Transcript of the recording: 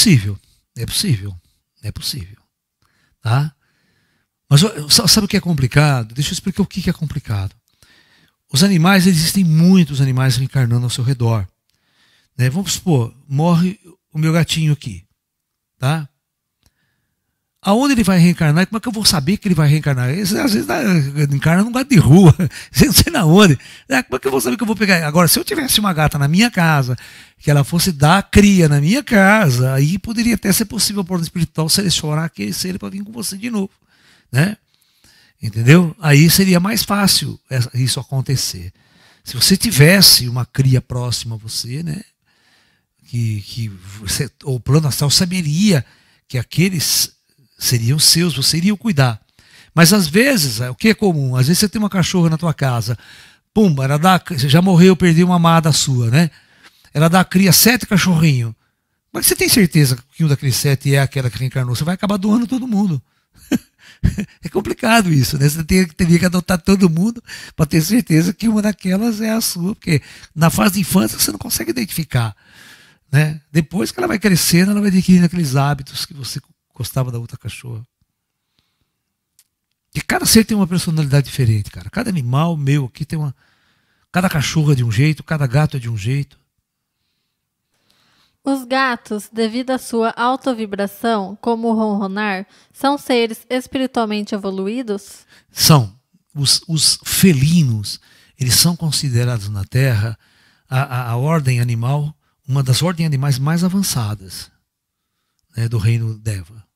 possível, é possível, é possível. Tá? Mas sabe o que é complicado? Deixa eu explicar o que é complicado. Os animais, existem muitos animais reencarnando ao seu redor. Né? Vamos supor, morre o meu gatinho aqui. Tá? aonde ele vai reencarnar, como é que eu vou saber que ele vai reencarnar? às vezes encarna num gato de rua, não sei na onde. É, como é que eu vou saber que eu vou pegar? Agora, se eu tivesse uma gata na minha casa, que ela fosse dar cria na minha casa, aí poderia até ser possível por um espiritual selecionar aquele ser para vir com você de novo. Né? Entendeu? Aí seria mais fácil isso acontecer. Se você tivesse uma cria próxima a você, né? Que, que você, o plano astral saberia que aqueles seriam seus, você iria cuidar. Mas às vezes, é, o que é comum? Às vezes você tem uma cachorra na tua casa, pumba, ela dá, você já morreu, perdeu uma amada sua, né? Ela dá, cria sete cachorrinhos. Mas você tem certeza que um daqueles sete é aquela que reencarnou? Você vai acabar doando todo mundo. é complicado isso, né? Você teria, que adotar todo mundo para ter certeza que uma daquelas é a sua, porque na fase de infância você não consegue identificar. Né? Depois que ela vai crescendo, ela vai adquirindo aqueles hábitos que você gostava da outra cachorra. E cada ser tem uma personalidade diferente, cara. Cada animal meu aqui tem uma. Cada cachorra é de um jeito, cada gato é de um jeito. Os gatos, devido à sua alta vibração, como o ronronar, são seres espiritualmente evoluídos? São. Os, os felinos, eles são considerados na Terra a, a, a ordem animal, uma das ordens animais mais avançadas né, do reino Deva.